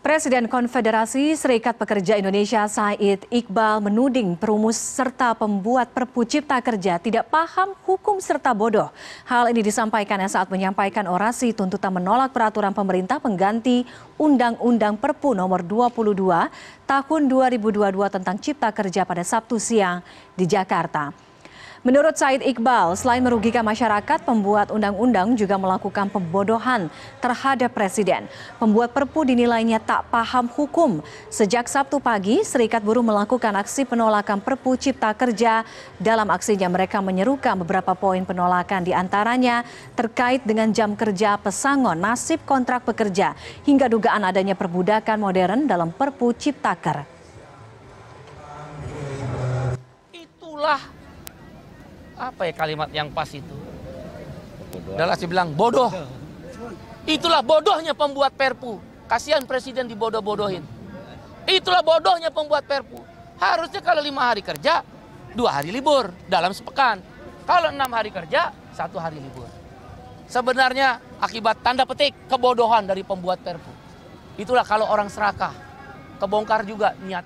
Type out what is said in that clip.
Presiden Konfederasi Serikat Pekerja Indonesia Said Iqbal menuding perumus serta pembuat Perpu Cipta Kerja tidak paham hukum serta bodoh. Hal ini disampaikan saat menyampaikan orasi tuntutan menolak peraturan pemerintah pengganti Undang-Undang Perpu nomor 22 tahun 2022 tentang Cipta Kerja pada Sabtu siang di Jakarta. Menurut Said Iqbal, selain merugikan masyarakat, pembuat undang-undang juga melakukan pembodohan terhadap presiden. Pembuat perpu dinilainya tak paham hukum. Sejak Sabtu pagi, Serikat Buruh melakukan aksi penolakan perpu cipta kerja. Dalam aksinya mereka menyerukan beberapa poin penolakan diantaranya terkait dengan jam kerja pesangon, nasib kontrak pekerja, hingga dugaan adanya perbudakan modern dalam perpu Cipta Kerja. apa ya kalimat yang pas itu? Adalah saya bilang bodoh. Itulah bodohnya pembuat Perpu. Kasihan presiden dibodoh-bodohin. Itulah bodohnya pembuat Perpu. Harusnya kalau lima hari kerja, dua hari libur dalam sepekan. Kalau enam hari kerja, satu hari libur. Sebenarnya akibat tanda petik kebodohan dari pembuat Perpu. Itulah kalau orang serakah, kebongkar juga niat.